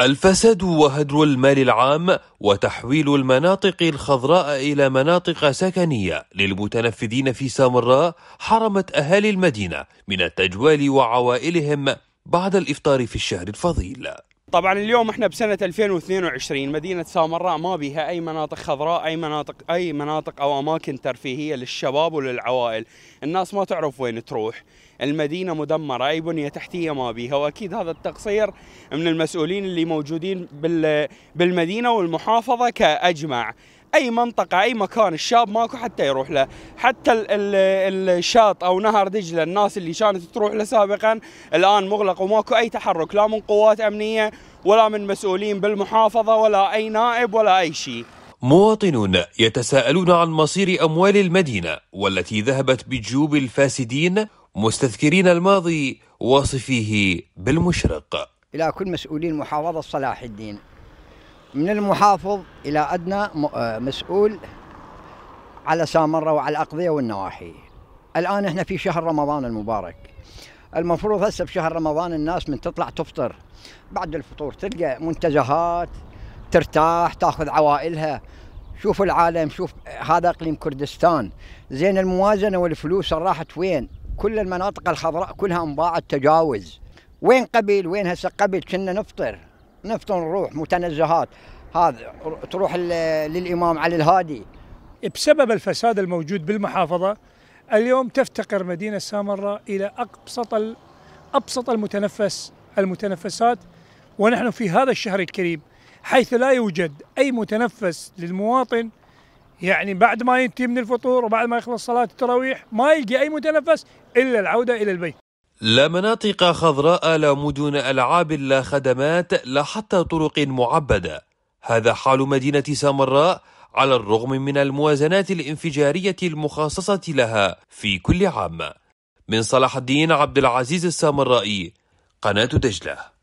الفساد وهدر المال العام وتحويل المناطق الخضراء إلى مناطق سكنية للمتنفذين في سامراء حرمت أهالي المدينة من التجوال وعوائلهم بعد الإفطار في الشهر الفضيل طبعا اليوم احنا بسنه 2022 مدينه سامراء ما بيها اي مناطق خضراء اي مناطق اي مناطق او اماكن ترفيهيه للشباب وللعوائل الناس ما تعرف وين تروح المدينه مدمره اي بنيه تحتيه ما بيها واكيد هذا التقصير من المسؤولين اللي موجودين بالمدينه والمحافظه كاجمع اي منطقه اي مكان الشاب ماكو حتى يروح له حتى ال الشاط او نهر دجله الناس اللي كانت تروح له سابقا الان مغلق وماكو اي تحرك لا من قوات امنيه ولا من مسؤولين بالمحافظه ولا اي نائب ولا اي شيء مواطنون يتساءلون عن مصير اموال المدينه والتي ذهبت بجيوب الفاسدين مستذكرين الماضي واصفيه بالمشرق الى كل مسؤولين محافظه صلاح الدين من المحافظ إلى أدنى آه، مسؤول على سامرة وعلى الأقضية والنواحي الآن إحنا في شهر رمضان المبارك المفروض هسه بشهر رمضان الناس من تطلع تفطر بعد الفطور تلقى منتزهات ترتاح تاخذ عوائلها شوف العالم شوف هذا اقليم كردستان زين الموازنه والفلوس راحت وين كل المناطق الخضراء كلها انباعت تجاوز وين قبل وين هسه قبل كنا نفطر نفطن نروح متنزهات هذا تروح للامام علي الهادي بسبب الفساد الموجود بالمحافظه اليوم تفتقر مدينه سامراء الى ابسط ابسط المتنفس المتنفسات ونحن في هذا الشهر الكريم حيث لا يوجد اي متنفس للمواطن يعني بعد ما ينتهي من الفطور وبعد ما يخلص صلاه التراويح ما يلقى اي متنفس الا العوده الى البيت لا مناطق خضراء لا مدن ألعاب لا خدمات لا حتى طرق معبدة هذا حال مدينة سامراء على الرغم من الموازنات الانفجارية المخصصة لها في كل عام من صلاح الدين عبد العزيز السامرائي قناة دجلة